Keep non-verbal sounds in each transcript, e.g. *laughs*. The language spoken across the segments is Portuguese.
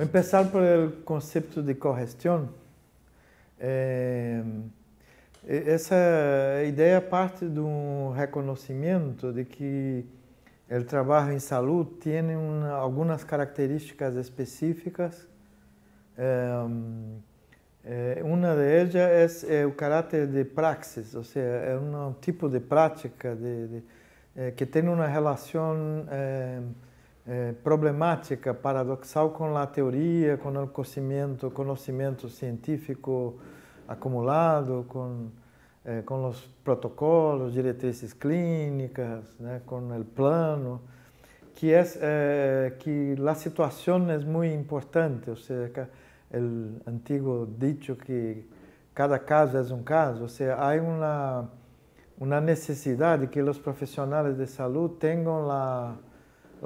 Empezar por pelo conceito de correção. É, essa ideia parte de um reconhecimento de que o trabalho em saúde tem uma, algumas características específicas. É, uma delas é, é, o caráter de praxis, ou seja, é um tipo de prática de, de, que tem uma relação é, problemática, paradoxal com a teoria, com o conhecimento, conhecimento científico acumulado, com eh, com os protocolos, diretrizes clínicas, né, com o plano, que é eh, que a situação é muito importante, ou seja, o antigo dito que cada caso é um caso, ou seja, há uma uma necessidade que os profissionais de saúde tenham a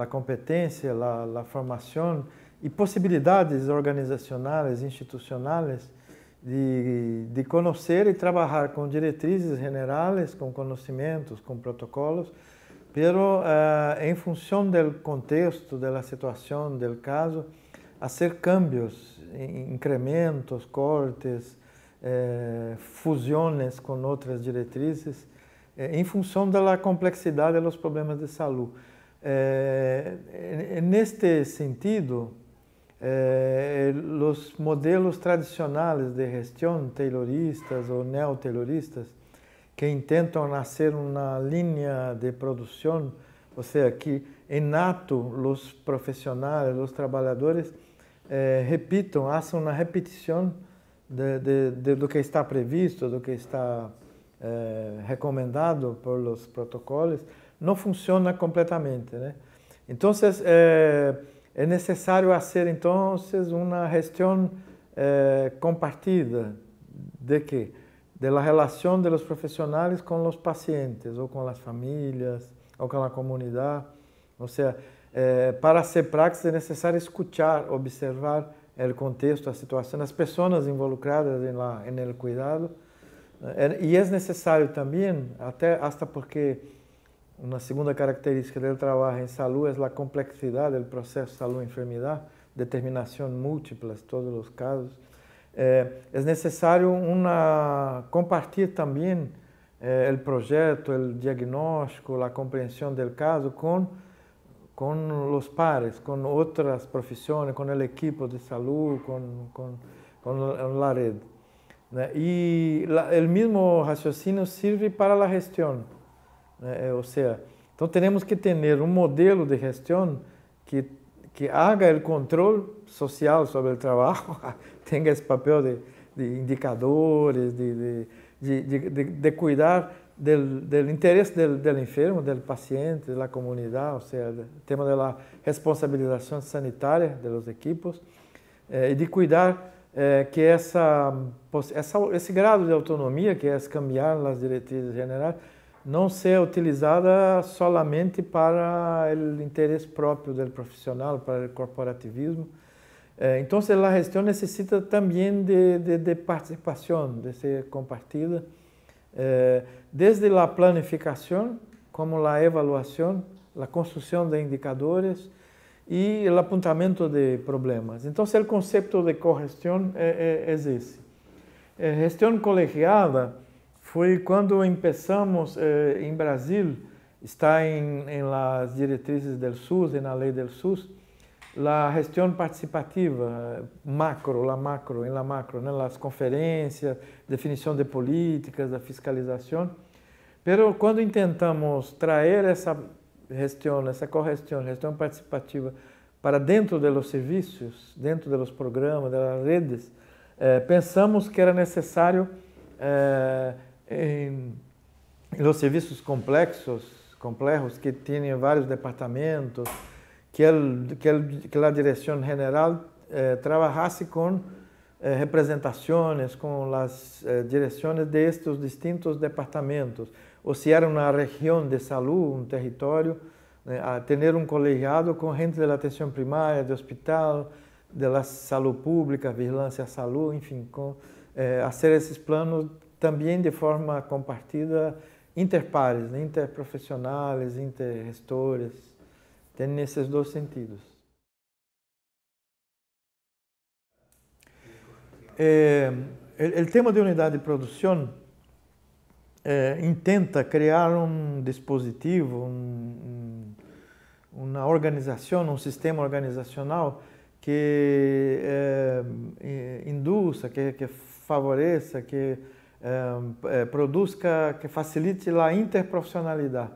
a competência, a formação e possibilidades organizacionais, institucionais de, de e trabalhar com diretrizes generais, com conhecimentos, com protocolos, pero uh, função do contexto, da situação, do caso, fazer cambios, incrementos, cortes, eh, com outras diretrizes, eh, em função da complexidade dos problemas de saúde. É, é, neste sentido, é, os modelos tradicionais de gestão tayloristas ou neo-tayloristas que tentam nascer uma linha de produção, ou seja, que inato os profissionais, os trabalhadores repitam, façam uma repetição de, de, de, do que está previsto, do que está recomendado pelos protocolos, não funciona completamente, né? Então, é, é necessário fazer, então, uma gestão é, compartida de que? De la relação dos profissionais com os pacientes, ou com as famílias, ou com a comunidade. Ou seja, é, para ser prática é necessário escutar, observar o contexto, a situação, as pessoas involucradas em la, em el cuidado. É, e é necessário também, até até porque Una segunda característica del trabajo en salud es la complejidad del proceso salud-enfermedad, determinación múltiple, todos los casos. Eh, es necesario una, compartir también eh, el proyecto, el diagnóstico, la comprensión del caso con, con los pares, con otras profesiones, con el equipo de salud, con, la red. Y el mismo raciocinio sirve para la gestión. Eh, né, é, o sea, entonces que ter um modelo de gestão que, que haga o controle social sobre o trabalho, *laughs* tenha esse papel de, de indicadores, de, de, de cuidar do interesse do do enfermo, do paciente, comunidade, ou seja, o tema da responsabilização sanitária dos de los equipos e eh, de cuidar eh, que essa, essa, esse grado de autonomia, que é cambiar nas diretrizes generais, não ser utilizada solamente para o interesse próprio do profissional, para o corporativismo. É, então, a gestão necessita também de, de, de participação, de ser compartilhada, é, desde a planificação, como a avaliação, a construção de indicadores e o apontamento de problemas. Então, o conceito de correção é, é, é esse. gestão colegiada foi quando começamos eh, em Brasil, está em, as las diretrizes del SUS, na lei del SUS, la gestão participativa, macro, la macro, em la macro, né? las conferências, definição de políticas, da fiscalização. Pero quando tentamos trazer essa gestão, essa correção, gestão participativa para dentro dos serviços, dentro dos programas, das redes, eh, pensamos que era necessário eh, os serviços complexos, complexos que têm vários departamentos, que el, que, que a direção geral eh, trabalhasse com eh, representações, com as eh, direções destes de distintos departamentos, ou se era uma região de saúde, um território, né, a ter um colegiado com gente da atenção primária, de hospital, da saúde pública, vigilância à saúde, enfim, com eh, fazer esses planos também de forma compartida interpares, né? interprofissionais, intergestores, tem nesses dois sentidos. É, o tema de unidade de produção é, intenta criar um dispositivo, um, uma organização, um sistema organizacional que é, induza, que, que favoreça, que eh, que, eh, que facilite a interprofissionalidade,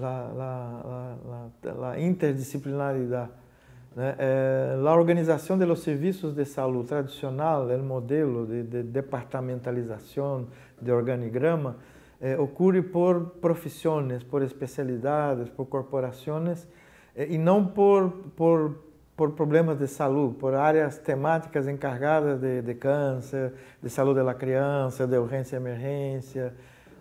a interdisciplinaridade. Né? Eh, a organização dos serviços de saúde tradicional, o modelo de, de departamentalização, de organigrama, eh, ocorre por profissões, por especialidades, por corporações, e não por, por por problemas de saúde, por áreas temáticas encargadas de, de câncer, de saúde da criança, de urgência e emergência.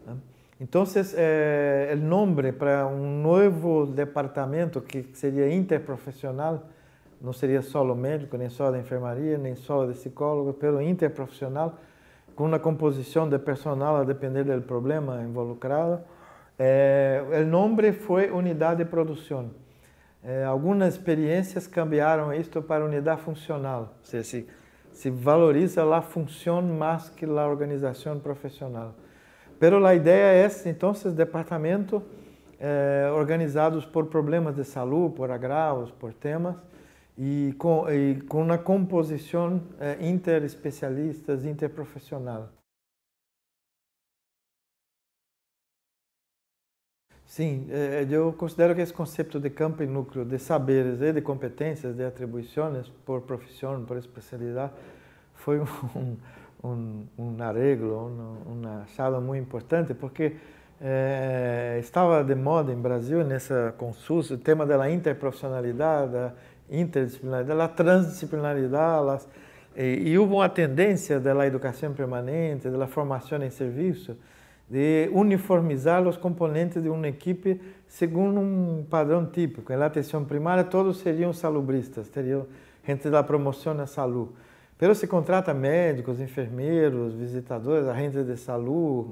Né? Então, eh, o nome para um novo departamento que seria interprofissional, não seria só o médico, nem só de enfermaria, nem só de psicólogo, pelo interprofissional, com uma composição de personal a depender do problema involucrado. Eh, o nome foi unidade de produção. É, algumas experiências cambiaram isto para unidade funcional, ou seja, se, se valoriza a função mais que a organização profissional. Pero a ideia é, então, departamento é, organizados por problemas de saúde, por agravos, por temas, e com, e com uma composição eh, interespecialistas, interprofissional. Sim, é, é, eu considero que esse conceito de campo e núcleo, de saberes e de competências, de atribuições por profissão, por especialidade, foi um, um, um arreglo, uma chave muito importante, porque é, estava de moda em Brasil, nessa consulta, o tema da interprofissionalidade, da interdisciplinaridade, da transdisciplinaridade, e, e houve uma tendência da educação permanente, da formação em serviço, de uniformizar os componentes de uma equipe segundo um padrão típico. Na atenção primária, todos seriam salubristas, teriam gente da promoção à saúde. pelo se contrata médicos, enfermeiros, visitadores, agentes de saúde,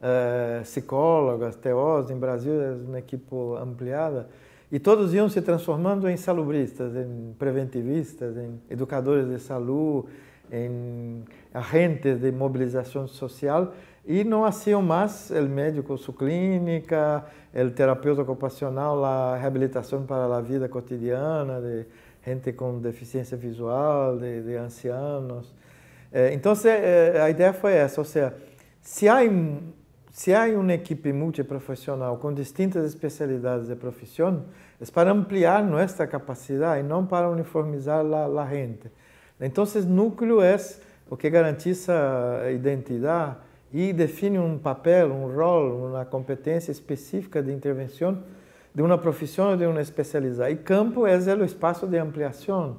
eh, psicólogas, teóricos, Em Brasil é uma equipe ampliada. E todos iam se transformando em salubristas, em preventivistas, em educadores de saúde, em agentes de mobilização social e não haciam mais o médico sua clínica, o terapeuta ocupacional, a reabilitação para a vida cotidiana de gente com deficiência visual, de, de ancianos. Eh, então, eh, a ideia foi essa, ou seja, se há se há uma equipe multiprofissional com distintas especialidades de profissão, é para ampliar nossa capacidade e não para uniformizar a, a gente. Então, núcleo é o que garantiza identidade e define um papel, um rol, uma competência específica de intervenção de uma profissão ou de uma especializada. E campo é o espaço de ampliação.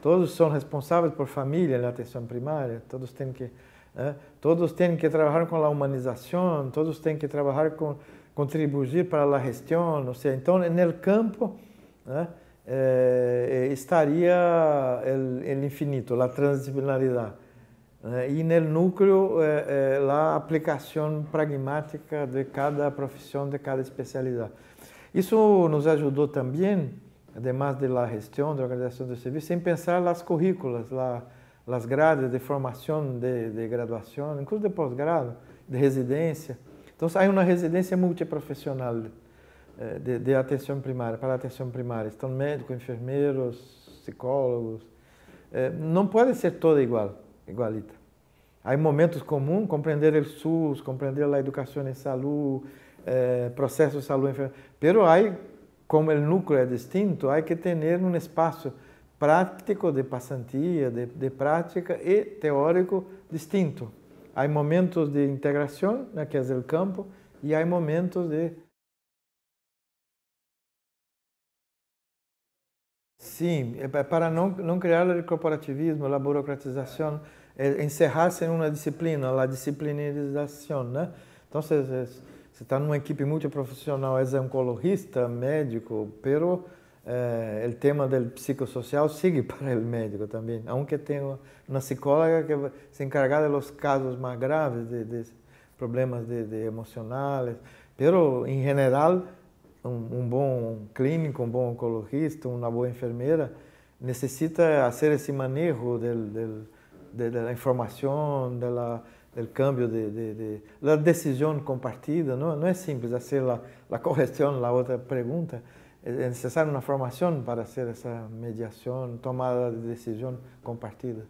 Todos são responsáveis por família na atenção primária. todos têm que, eh, todos têm que trabalhar com a humanização. todos têm que trabalhar com contribuir para a gestão, o sea, Então, no campo... Né, eh, estaria o infinito, a transdisciplinaridade né? e no núcleo, eh, eh aplicação pragmática de cada profissão, de cada especialidade. Isso nos ajudou também, además de la gestão, de organização do serviço, em pensar nas currículas, nas grades de formação, de, de graduación, incluso de posgrado, de residencia. Entonces hay una residencia multiprofesional. Eh, de, de, atenção primária, para a atenção primária, estão médicos, enfermeiros, psicólogos. Eh, Não pode ser toda igual, igualita. Há momentos comuns, compreender o SUS, compreender a educação em saúde, eh, processo de saúde, pero há, como o núcleo é distinto, há que ter um espaço prático de passantia, de, de prática e teórico distinto. Há momentos de integração, né, que é o campo, e há momentos de Sim, é para não, não criar o corporativismo, a burocratização, é, é encerrar-se em uma disciplina, a disciplinarização, né? Então, você está numa equipe multiprofissional, é oncologista, médico, pero o é, tema do psicossocial sigue *laughs* para o médico também, aunque tenha uma psicóloga que se encarga de casos mais graves, de, de problemas de, de emocionais, pero em geral um, um bom clínico, um bom oncologista, uma boa enfermeira, necessita fazer esse manejo da informação, do cambio de, de, de compartida. não é simples simple hacer la, a correção la outra pergunta é necesaria uma formação para fazer essa mediação tomada de decisão compartida.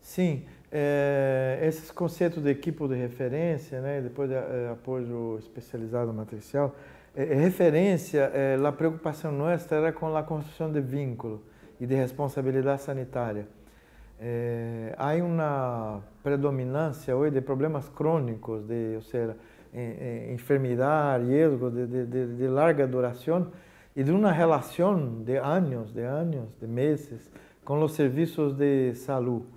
Sim, é, esse conceito de equipe de referência, né, depois de é, é apoio especializado matricial, é, é referência, é, a preocupação nossa era com a construção de vínculo e de responsabilidade sanitária. É, há uma predominância hoje de problemas crônicos, de, ou seja, enfermidade, risco de, de, de, de, larga duração e de uma relação de anos, de anos, de meses com os serviços de saúde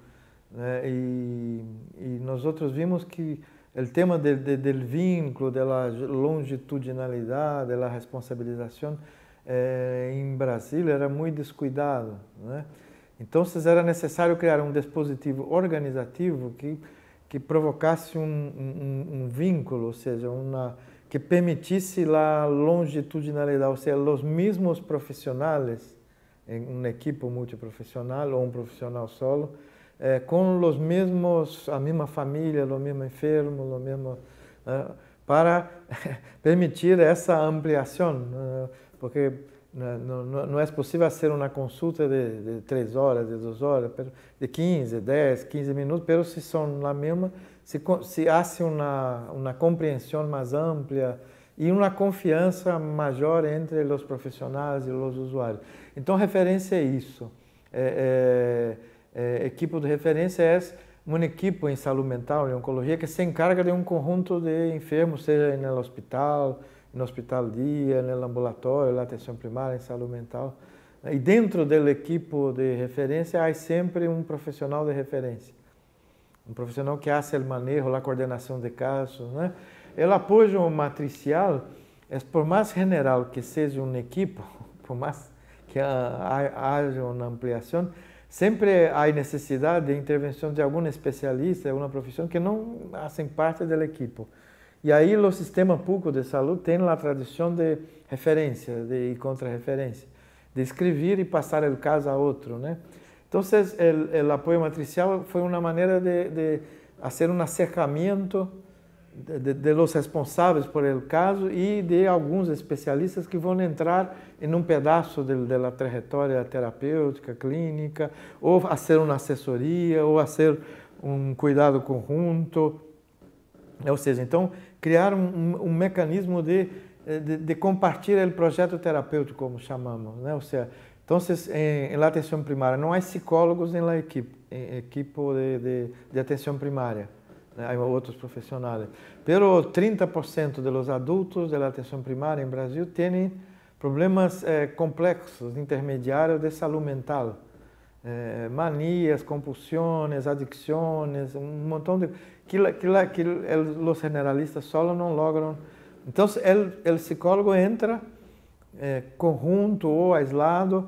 né? e, e nós outros vimos que o tema de, de, del vínculo, da longitudinalidade, da responsabilização eh, em Brasil era muito descuidado. Né? Então era necessário criar um dispositivo organizativo que que provocasse um, um, um vínculo, ou seja, uma que permitisse a longitudinalidade, ou seja, os mesmos profissionais, em um equipe multiprofissional ou um profissional solo, com eh, con los a mesma família o mesmo enfermo los mesmo eh, para *laughs* permitir essa ampliação eh, porque não, é possível fazer uma consulta de, de 3 horas, de 2 horas, de 15, 10, 15 minutos, mas se são na mesma, se, se há uma, uma compreensão mais ampla e uma confiança maior entre os profissionais e os usuários. Então, referência é isso. É, é, é, equipe de referência é uma equipe em saúde mental e oncologia que se encarga de um conjunto de enfermos, seja no hospital, no hospital dia, no ambulatório, na atenção primária, em saúde mental. E dentro da equipe de referência há sempre um profissional de referência. Um profissional que hace o manejo, a coordenação de casos, né? El apoio matricial é por mais general que seja uma equipe, *laughs* por mais que haja uma ampliação, sempre há necessidade de intervenção de algum especialista, alguma profissão que não fazem parte da equipe. E aí o sistema público de saúde tem a tradição de referência e contra-referência, de escrever e passar o caso a outro, né? Então, o apoio matricial foi uma maneira de fazer um acercamento de, de los responsáveis por el caso e de alguns especialistas que vão entrar em um pedaço de, de la trajetória terapêutica, clínica, ou ser uma assessoria, ou ser um cuidado conjunto. Ou seja, então, criar um, um mecanismo de, eh, de, de compartilhar o projeto terapêutico, como chamamos. Né? Ou seja, então, em, em atenção primária, não há psicólogos na equipe, em equipe de, de, de atenção primária. Né, outros profissionais, pelo Pero 30% dos adultos da atenção primária em Brasil têm problemas eh, intermediários de saúde mental. Eh, manias, compulsões, adicções, um montão de... que, la, que, que generalistas solo não logram. Então, el, el psicólogo entra eh, conjunto ou aislado,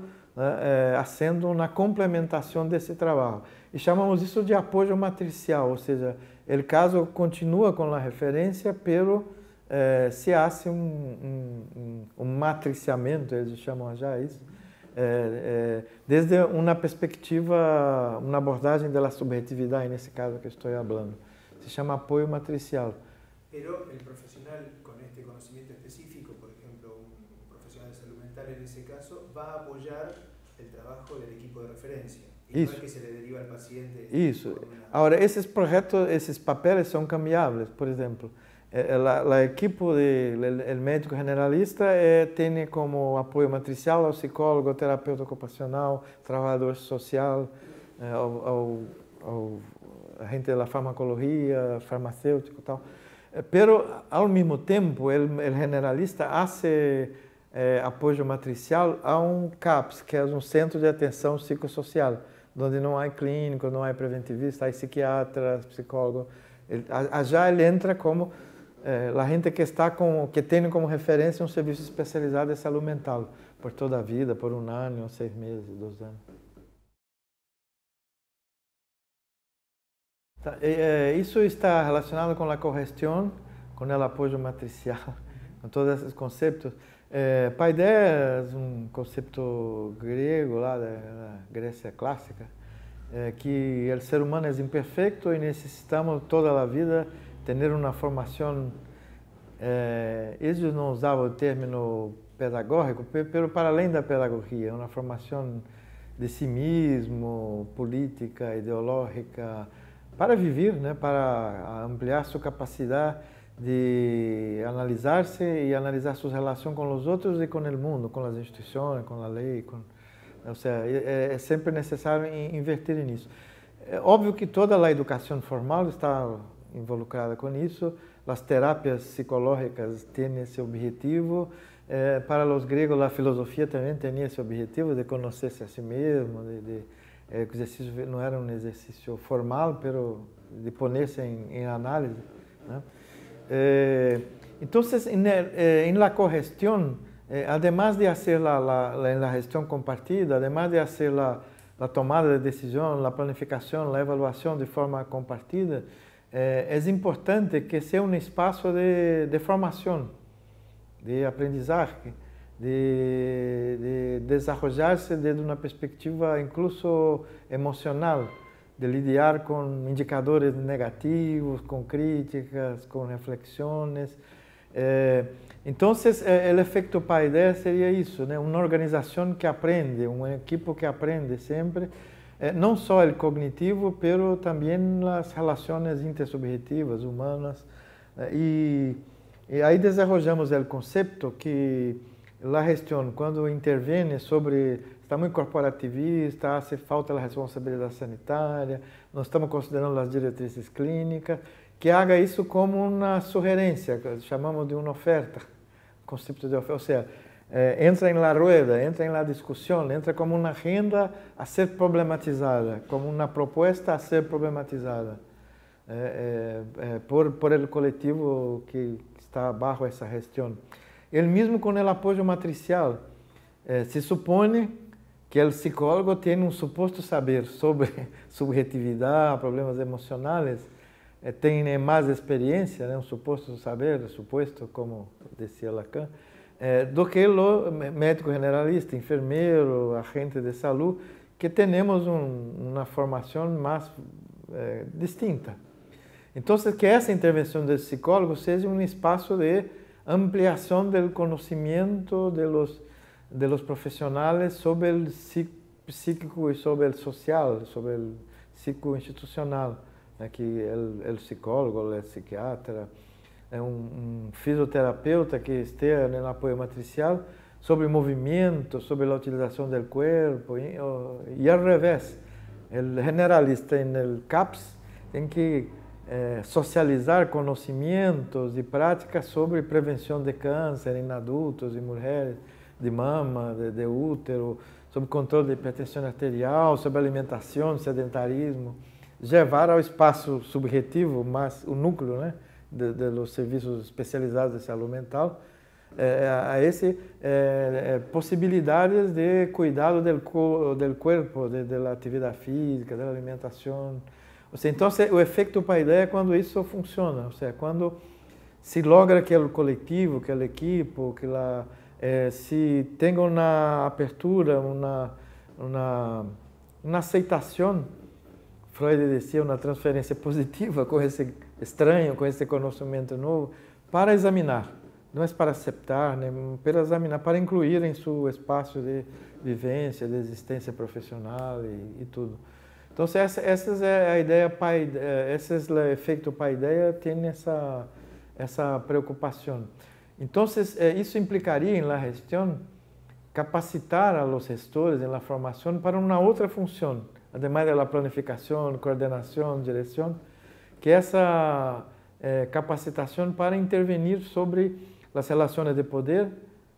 sendo né, eh, na complementação desse trabalho. E chamamos isso de apoio matricial, ou seja, o caso continua com a referência, pero eh, se hace um, um, um, matriciamento, eles chamam já isso, eh, eh, desde uma perspectiva, uma abordagem da subjetividade, nesse caso que estou falando. Se chama apoio matricial. Mas o profissional com este conhecimento específico, por exemplo, um profissional de salud mental en ese caso, va a apoyar el trabajo equipo de referência. Isso. Que se le deriva al paciente Isso. Una... Agora, esses projetos, esses papéis são cambiáveis, por exemplo. Eh, eh, a, a equipe do médico generalista é, eh, tem como apoio matricial ao psicólogo, terapeuta ocupacional, trabalhador social, ao, ao, ao a gente da farmacologia, farmacêutico e tal. Pero, ao mesmo tempo, o generalista hace apoio matricial a um CAPS, que é um Centro de Atenção Psicossocial, onde não há clínico, não há preventivista, há psiquiatra, psicólogo. Ele, já ele entra como eh, a gente que está com, que tem como referência um serviço especializado em saúde mental por toda a vida, por um ano, seis meses, dois anos. Tá, isso eh, eh, está relacionado com a correção, com o apoio matricial, *laughs* com todos esses conceitos. É, Paideia um conceito grego lá da, da Grécia clássica, é, que o ser humano é imperfeito e necessitamos toda a vida ter uma formação. É, eles não usavam o termo pedagógico, pelo para além da pedagogia, uma formação de si mesmo, política, ideológica, para viver, né, para ampliar sua capacidade de analisar-se e analisar suas relações com os outros e com o mundo, com as instituições, com a lei, Con, o é, é, é sempre necessário investir nisso. É óbvio que toda a educação formal está involucrada com isso, as terapias psicológicas têm esse objetivo. É, para os gregos, a filosofia também tinha esse objetivo de conhecer-se a si mesmo, de, de é, exercício não era um exercício formal, pero de pôr-se em, em, análise. Né? então, entonces, en, el, eh, en, la cogestión, eh, además de hacer la, la, la, la, gestión compartida, además de hacer la, tomada de decisión, la planificación, la evaluación de forma compartida, es importante que sea un espacio de, de formación, de aprendizaje, de, de desarrollarse desde una perspectiva incluso emocional de lidar com indicadores negativos, com críticas, com reflexões. É, então, o é, efeito paideia seria isso, né? uma organização que aprende, uma equipe que aprende sempre, é, não só o cognitivo, mas também as relações intersubjetivas, humanas. Né? E, e aí desenvolvemos o conceito que a gestão, quando intervém sobre está muito corporativista, se ah, falta a responsabilidade sanitária, nós estamos considerando as diretrizes clínicas, que haja isso como uma sugerência, chamamos de uma oferta, conceito de oferta, ou seja, é, entra em la rueda, entra em la discussão, entra como uma renda a ser problematizada, como uma proposta a ser problematizada é, é, por, por el coletivo que está abaixo essa gestão. Ele mesmo com o apoio matricial, se supõe que o psicólogo tem um suposto saber sobre *laughs* subjetividade, problemas emocionais, eh, tem mais experiência, né? um suposto saber, suposto, como dizia Lacan, eh, do que o médico generalista, enfermeiro, agente de saúde, que temos um, uma formação mais eh, distinta. Então, que essa intervenção do psicólogo seja um espaço de ampliação do conhecimento de los de los profesionales sobre el psíquico y sobre el social, sobre el psicoinstitucional, né, que é o psicólogo, é psiquiatra, é um, um, fisioterapeuta que esteja no apoio matricial sobre movimento, sobre a utilização do corpo e, e ao revés, o generalista no CAPS tem que eh, socializar conhecimentos e práticas sobre prevenção de câncer em adultos e mulheres de mama, de, de útero, sobre controle de hipertensão arterial, sobre alimentação, sedentarismo, levar ao espaço subjetivo, mas o núcleo, né, de, de dos serviços especializados de saúde mental, é, é, a esse é, possibilidades de cuidado do del corpo, de, de atividade física, da alimentação. Ou seja, então, o efeito paideia é quando isso funciona, ou seja, quando se logra que o coletivo, que o equipo, que a é, se tem uma abertura, uma, uma, uma aceitação, Freud dizia, uma transferência positiva *laughs* com esse estranho, com esse conhecimento novo, para examinar. Não é para aceitar, né? para examinar, para incluir em seu espaço de vivência, de existência profissional e, e tudo. Então, essa, essa é a ideia, eh, esse é o efeito para a ideia tem essa, essa preocupação. Então, é, isso implicaria em la capacitar a los gestores em la formación para uma outra función, además de la planificación, coordinación, dirección, que essa eh, capacitação para intervenir sobre as relações de poder,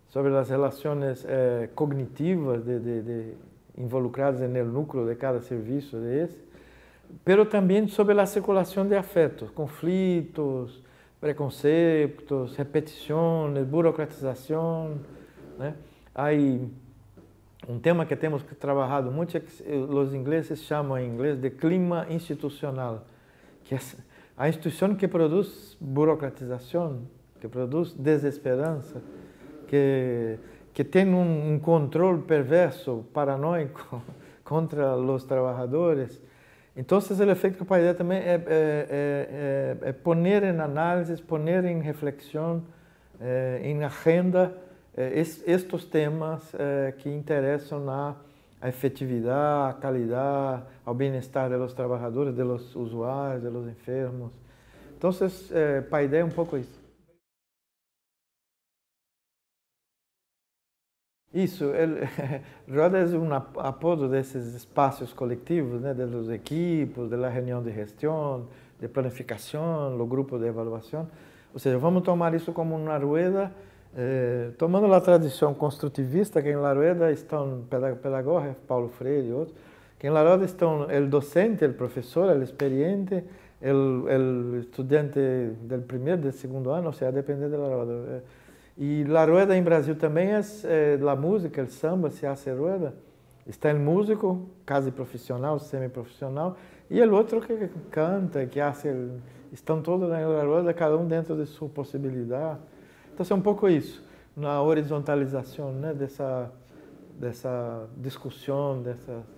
sobre as relações eh, cognitivas de, de, de, involucradas no núcleo de cada serviço de pero também sobre a circulação de afetos, conflitos, preconceitos, repetições, burocratização, né? Aí um tema que temos trabalhado muito é que os ingleses chamam em inglês de clima institucional, que é a instituição que produz burocratização, que produz desesperança, que que tem um, um controle perverso, paranoico *laughs* contra os trabalhadores então, el é efeito que puede también es, es, é, es, é, é, poner em análise, poner en reflexión, eh, en agenda eh, estos temas eh, que interessam a, a, efectividad, a ao bem-estar dos trabalhadores, dos usuários, dos enfermos. Então, los enfermos. Entonces, para idea un poco eso. Isso, ele, *laughs* roda é um apodo desses espaços coletivos, né, dos equipos, da reunião de gestão, de planificação, do grupo de avaliação. Ou seja, vamos tomar isso como uma rueda, eh, tomando a tradição construtivista, que em La Rueda estão pedagogos, Paulo Freire e outros, que em La Rueda estão o docente, o professor, o experiente, o estudante do primeiro, do segundo ano, ou seja, depende da de La Rueda. Eh, e la rueda em Brasil também é, é a música, o é samba se hace rueda. Está o músico, quase profissional, semi-profissional, e o outro que canta, que hace, estão todos na Rueda, cada um dentro de sua possibilidade. Então, é um pouco isso, na horizontalização né, dessa, dessa discussão, dessa